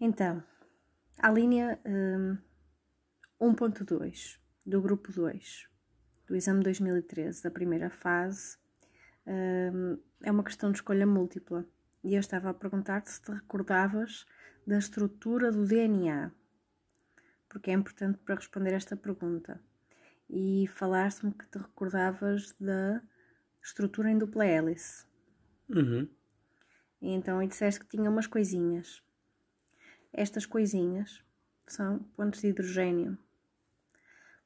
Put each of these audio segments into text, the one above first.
Então, a linha hum, um, 1.2 do grupo 2 do exame 2013, da primeira fase, um, é uma questão de escolha múltipla. E eu estava a perguntar-te se te recordavas da estrutura do DNA, porque é importante para responder esta pergunta. E falaste-me que te recordavas da estrutura em dupla hélice. Uhum. E então, e disseste que tinha umas coisinhas. Estas coisinhas são pontos de hidrogênio.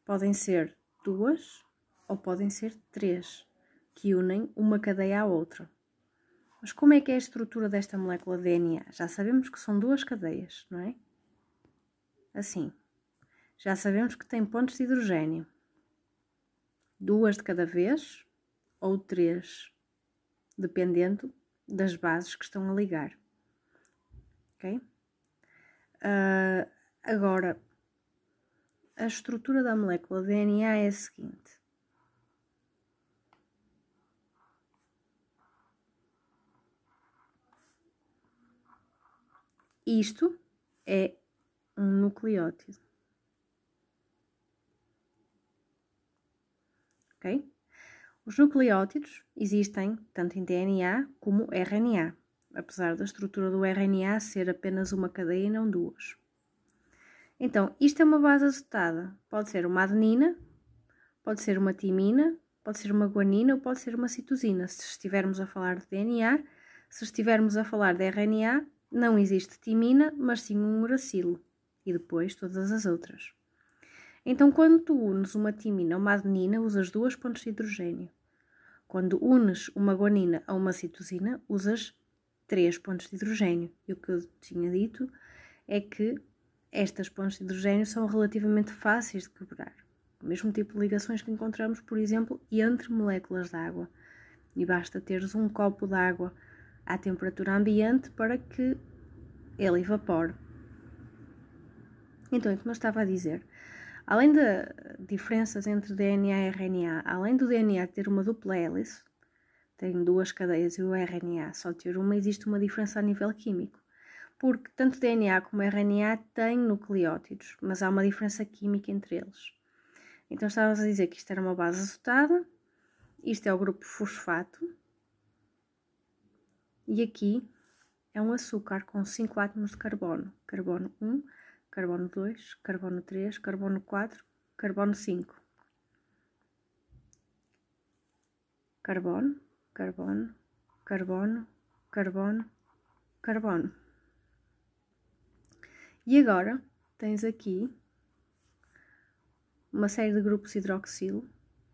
Podem ser duas ou podem ser três, que unem uma cadeia à outra. Mas como é que é a estrutura desta molécula de DNA? Já sabemos que são duas cadeias, não é? Assim, já sabemos que tem pontos de hidrogênio. Duas de cada vez ou três, dependendo das bases que estão a ligar. ok? Uh, agora, a estrutura da molécula DNA é a seguinte. Isto é um nucleótido. Ok? Os nucleótidos existem tanto em DNA como RNA apesar da estrutura do RNA ser apenas uma cadeia e não duas. Então, isto é uma base azotada. Pode ser uma adenina, pode ser uma timina, pode ser uma guanina ou pode ser uma citosina. Se estivermos a falar de DNA, se estivermos a falar de RNA, não existe timina, mas sim um uracilo. E depois todas as outras. Então, quando tu unes uma timina a uma adenina, usas duas pontes de hidrogênio. Quando unes uma guanina a uma citosina, usas três pontos de hidrogênio. E o que eu tinha dito é que estas pontes de hidrogênio são relativamente fáceis de quebrar. O mesmo tipo de ligações que encontramos, por exemplo, entre moléculas de água. E basta teres um copo de água à temperatura ambiente para que ele evapore. Então, é como eu estava a dizer, além de diferenças entre DNA e RNA, além do DNA ter uma dupla hélice, tem duas cadeias e o RNA só ter uma, existe uma diferença a nível químico. Porque tanto DNA como RNA têm nucleótidos, mas há uma diferença química entre eles. Então estavas a dizer que isto era uma base azotada, isto é o grupo fosfato, e aqui é um açúcar com 5 átomos de carbono. Carbono 1, carbono 2, carbono 3, carbono 4, carbono 5. Carbono, carbono, carbono, carbono, carbono. E agora tens aqui uma série de grupos hidroxilo,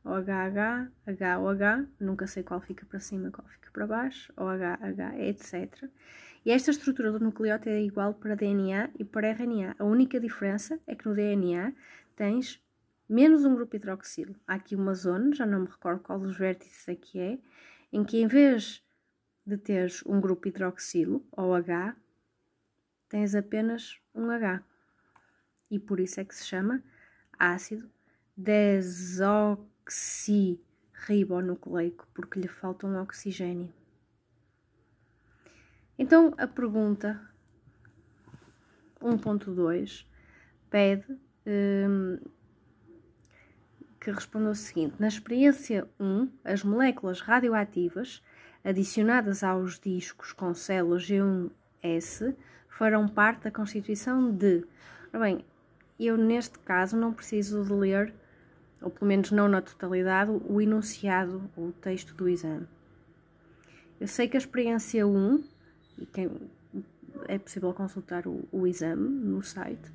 OHH, HOH, nunca sei qual fica para cima, qual fica para baixo, OHH, etc. E esta estrutura do nucleótido é igual para DNA e para RNA. A única diferença é que no DNA tens menos um grupo hidroxilo. Há aqui uma zona, já não me recordo qual dos vértices aqui é, é em que em vez de teres um grupo hidroxilo, OH tens apenas um H. E por isso é que se chama ácido desoxirribonucleico, porque lhe falta um oxigênio. Então a pergunta 1.2 pede hum, que respondeu o seguinte: Na experiência 1, as moléculas radioativas adicionadas aos discos com células G1S foram parte da constituição de. Ora bem, eu neste caso não preciso de ler, ou pelo menos não na totalidade, o enunciado ou o texto do exame. Eu sei que a experiência 1, e quem, é possível consultar o, o exame no site,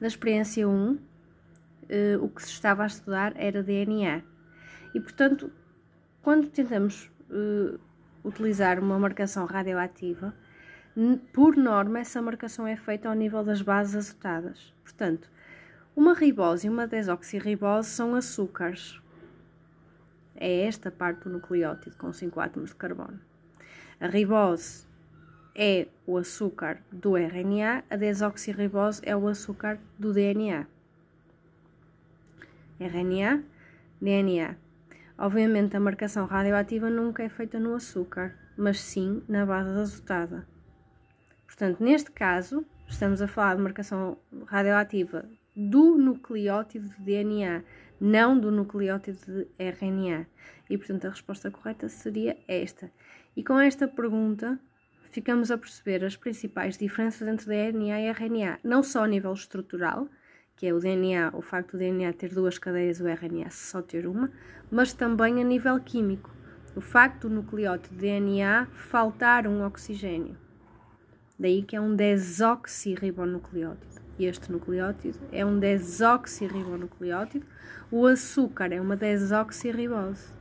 Na experiência 1 uh, o que se estava a estudar era DNA. E portanto, quando tentamos uh, utilizar uma marcação radioativa, por norma essa marcação é feita ao nível das bases azotadas. Portanto, uma ribose e uma desoxirribose são açúcares. É esta parte do nucleótido com 5 átomos de carbono. A ribose é o açúcar do RNA, a desoxirribose é o açúcar do DNA. RNA, DNA. Obviamente, a marcação radioativa nunca é feita no açúcar, mas sim na base azotada. Portanto, neste caso, estamos a falar de marcação radioativa do nucleótido de DNA, não do nucleótido de RNA. E, portanto, a resposta correta seria esta. E com esta pergunta, ficamos a perceber as principais diferenças entre DNA e RNA, não só a nível estrutural, que é o DNA, o facto do DNA ter duas cadeias, o RNA só ter uma, mas também a nível químico, o facto do nucleótido DNA faltar um oxigênio. Daí que é um desoxirribonucleótido. Este nucleótido é um desoxirribonucleótido. O açúcar é uma desoxirribose.